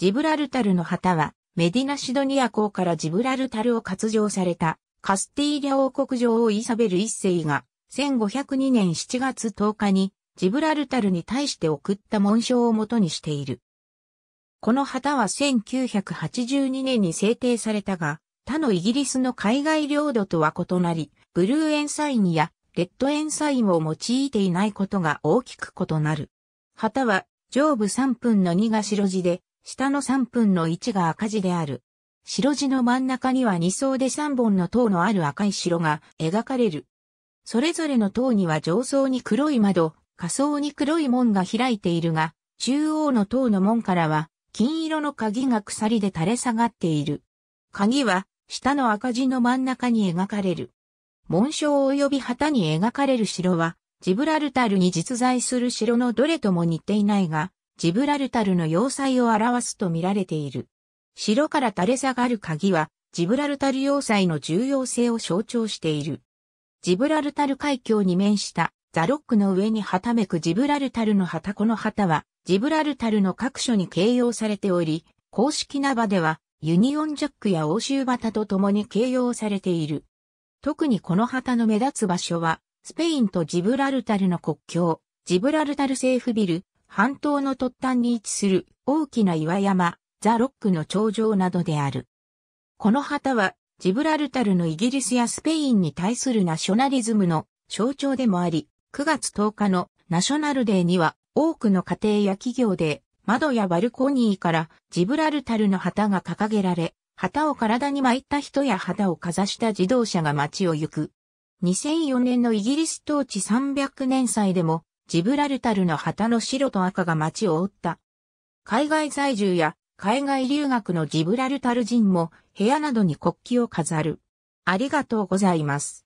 ジブラルタルの旗は、メディナシドニア港からジブラルタルを割譲された、カスティーリャ王国女王イサベル一世が、1502年7月10日に、ジブラルタルに対して送った紋章をもとにしている。この旗は1982年に制定されたが、他のイギリスの海外領土とは異なり、ブルーエンサインやレッドエンサインを用いていないことが大きく異なる。旗は上部3分の2が白地で、下の3分の1が赤字である。白地の真ん中には2層で3本の塔のある赤い城が描かれる。それぞれの塔には上層に黒い窓、下層に黒い門が開いているが、中央の塔の門からは金色の鍵が鎖で垂れ下がっている。鍵は下の赤字の真ん中に描かれる。紋章及び旗に描かれる城は、ジブラルタルに実在する城のどれとも似ていないが、ジブラルタルの要塞を表すと見られている。城から垂れ下がる鍵は、ジブラルタル要塞の重要性を象徴している。ジブラルタル海峡に面したザロックの上にはためくジブラルタルの旗この旗は、ジブラルタルの各所に形容されており、公式な場では、ユニオンジャックや欧州旗と共に形容されている。特にこの旗の目立つ場所は、スペインとジブラルタルの国境、ジブラルタル政府ビル、半島の突端に位置する大きな岩山、ザ・ロックの頂上などである。この旗は、ジブラルタルのイギリスやスペインに対するナショナリズムの象徴でもあり、9月10日のナショナルデーには多くの家庭や企業で窓やバルコニーからジブラルタルの旗が掲げられ、旗を体に巻いた人や旗をかざした自動車が街を行く。2004年のイギリス統治300年祭でもジブラルタルの旗の白と赤が街を覆った。海外在住や海外留学のジブラルタル人も部屋などに国旗を飾る。ありがとうございます。